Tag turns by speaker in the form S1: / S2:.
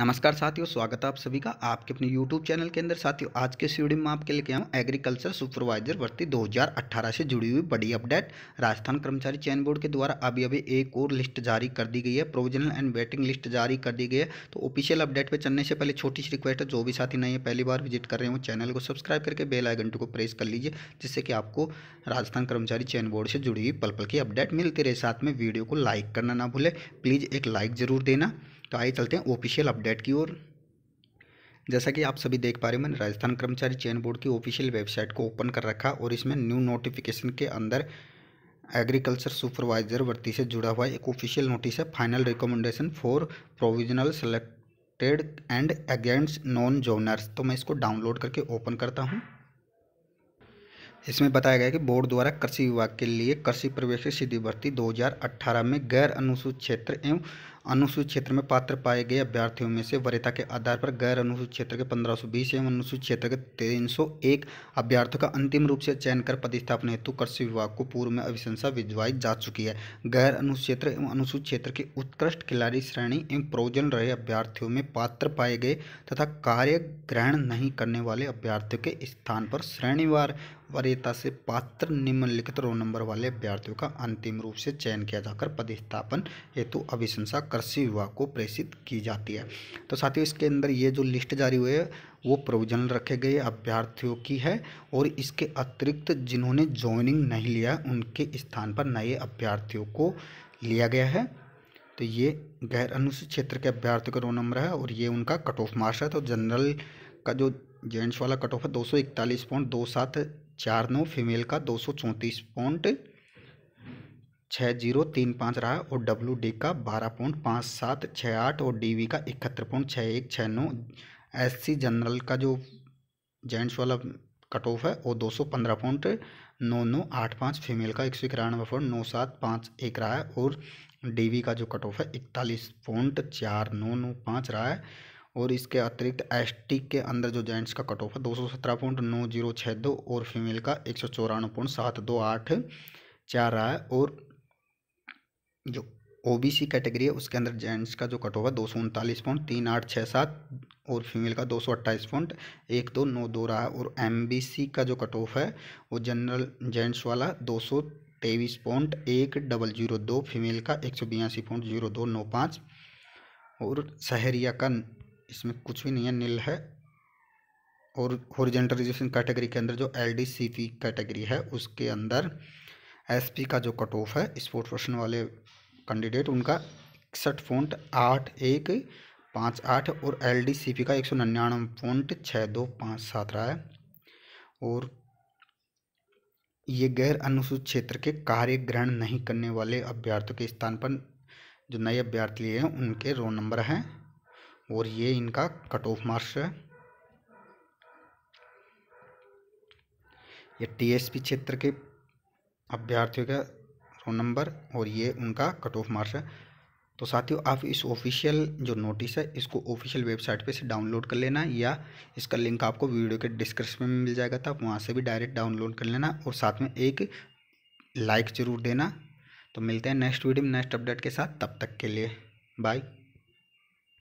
S1: नमस्कार साथियों स्वागत है आप सभी का आपके अपने YouTube चैनल के अंदर साथियों आज के स्टीडियो में आपके लेके आऊँ एग्रीकल्चर सुपरवाइजर भर्ती 2018 से जुड़ी हुई बड़ी अपडेट राजस्थान कर्मचारी चयन बोर्ड के द्वारा अभी अभी एक और लिस्ट जारी कर दी गई है प्रोविजनल एंड वेटिंग लिस्ट जारी कर दी गई है तो ऑफिशियल अपडेट पर चलने से पहले छोटी सी रिक्वेस्ट है जो भी साथी नए पहली बार विजिट कर रहे हो चैनल को सब्सक्राइब करके बेल आइकन को प्रेस कर लीजिए जिससे कि आपको राजस्थान कर्मचारी चयन बोर्ड से जुड़ी हुई पल पल की अपडेट मिलती रहे साथ में वीडियो को लाइक करना ना भूले प्लीज़ एक लाइक ज़रूर देना तो आइए चलते हैं ऑफिशियल अपडेट की ओर जैसा कि आप सभी देख पा रहे हो मैंने राजस्थान कर्मचारी चयन बोर्ड की ऑफिशियल वेबसाइट को ओपन कर रखा और इसमें न्यू नोटिफिकेशन के अंदर एग्रीकल्चर सुपरवाइजर भर्ती से जुड़ा हुआ एक ऑफिशियल नोटिस है final recommendation for provisional selected and against non joiners तो मैं इसको डाउनलोड करके ओपन करता हूँ इसमें बताया गया कि बोर्ड द्वारा कृषि विभाग के लिए कृषि प्रवेश सीधी भर्ती 2018 में गैर अनुसूचित क्षेत्र एवं अनुसूचित क्षेत्र में पात्र पाए गए अभ्यर्थियों में से वरिता के आधार पर गैर अनुसूचित क्षेत्र के 1520 एवं अनुसूचित क्षेत्र के 301 अभ्यर्थियों का अंतिम रूप से चयन कर पदस्थापन हेतु कृषि विभाग को पूर्व में अभिशंसा भिजवाई जा चुकी है गैर अनुसूचित क्षेत्र एवं अनुसूचित क्षेत्र के उत्कृष्ट खिलाड़ी श्रेणी एवं प्रोजन रहे अभ्यर्थियों में पात्र पाए गए तथा कार्य ग्रहण नहीं करने वाले अभ्यर्थियों के स्थान पर श्रेणीवार वरीयता से पात्र निम्नलिखित रोल नंबर वाले अभ्यर्थियों का अंतिम रूप से चयन किया जाकर पदस्थापन हेतु अभिशंसा कृषि विभाग को प्रेषित की जाती है तो साथियों इसके अंदर ये जो लिस्ट जारी हुई है वो प्रोविजनल रखे गए अभ्यर्थियों की है और इसके अतिरिक्त जिन्होंने ज्वाइनिंग नहीं लिया उनके स्थान पर नए अभ्यर्थियों को लिया गया है तो ये गैर अनुसूचित क्षेत्र के अभ्यर्थियों का रोल नंबर है और ये उनका कट ऑफ मार्क्स है तो जनरल का जो जेंट्स वाला कट ऑफ है दो सौ इकतालीस पॉइंट दो सात चार नौ फीमेल का दो सौ चौंतीस पॉइंट छः जीरो तीन पाँच रहा है और डब्ल्यू डी का बारह पॉइंट पाँच सात छः आठ और डी वी का इकहत्तर पॉइंट छः एक छः नौ एस सी जनरल का जो जेंट्स वाला कट ऑफ है वो दो सौ पंद्रह पॉइंट नौ नौ आठ पाँच फीमेल का एक सौ इक्यानवे पॉइंट नौ सात पाँच एक रहा है और डी वी का जो कट ऑफ है इकतालीस पॉइंट चार नौ नौ पाँच रहा है और इसके अतिरिक्त एस टी के अंदर जो जेंट्स का कट ऑफ है दो सौ सत्रह पॉइंट नौ जीरो छः दो और फीमेल का एक सौ चौरानवे पॉइंट सात दो आठ चार रहा है और जो ओबीसी कैटेगरी है उसके अंदर जेंट्स का जो कट ऑफ है दो सौ उनतालीस पॉइंट तीन आठ छः सात और फीमेल का दो सौ अट्ठाईस पॉइंट एक दो नौ दो रहा है और एमबीसी का जो कट ऑफ है वो जनरल जेंट्स वाला दो सौ तेईस पॉइंट एक डबल जीरो दो फीमेल का एक सौ बयासी पॉइंट जीरो दो नौ पाँच और शहरिया का इसमें कुछ भी नहीं है नील है और हॉरिजेंटल रिजर्वेशन कैटेगरी के अंदर जो L D C P category है उसके अंदर एसपी का जो कट ऑफ है स्पोर्ट पर्सन वाले कैंडिडेट उनका इकसठ पॉइंट आठ एक पाँच आठ और एल डी सी पी का एक सौ निन्यानवे पॉइंट छः दो पाँच सात रहा है और ये गैर अनुसूचित क्षेत्र के कार्य ग्रहण नहीं करने वाले अभ्यर्थियों के स्थान पर जो नए अभ्यर्थी लिए हैं उनके रोल नंबर हैं और ये इनका कट ऑफ मार्क्स है ये टीएसपी क्षेत्र के अभ्यर्थियों का रोल नंबर और ये उनका कट ऑफ मार्क्स है तो साथियों आप इस ऑफिशियल जो नोटिस है इसको ऑफिशियल वेबसाइट पे से डाउनलोड कर लेना या इसका लिंक आपको वीडियो के डिस्क्रिप्शन में मिल जाएगा था वहाँ से भी डायरेक्ट डाउनलोड कर लेना और साथ में एक लाइक ज़रूर देना तो मिलते हैं नेक्स्ट वीडियो में नेक्स्ट अपडेट के साथ तब तक के लिए बाय